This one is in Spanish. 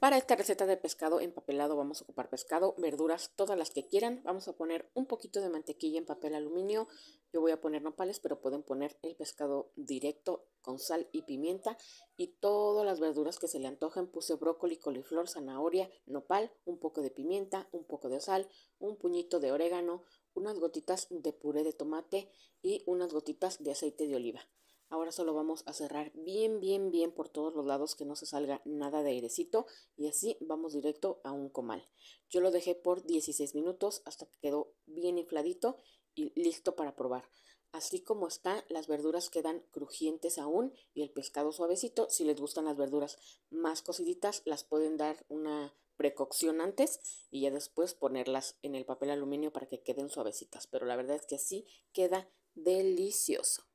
Para esta receta de pescado empapelado vamos a ocupar pescado, verduras, todas las que quieran. Vamos a poner un poquito de mantequilla en papel aluminio. Yo voy a poner nopales, pero pueden poner el pescado directo con sal y pimienta. Y todas las verduras que se le antojen. Puse brócoli, coliflor, zanahoria, nopal, un poco de pimienta, un poco de sal, un puñito de orégano, unas gotitas de puré de tomate y unas gotitas de aceite de oliva. Ahora solo vamos a cerrar bien, bien, bien por todos los lados que no se salga nada de airecito y así vamos directo a un comal. Yo lo dejé por 16 minutos hasta que quedó bien infladito y listo para probar. Así como está, las verduras quedan crujientes aún y el pescado suavecito. Si les gustan las verduras más cociditas, las pueden dar una precocción antes y ya después ponerlas en el papel aluminio para que queden suavecitas. Pero la verdad es que así queda delicioso.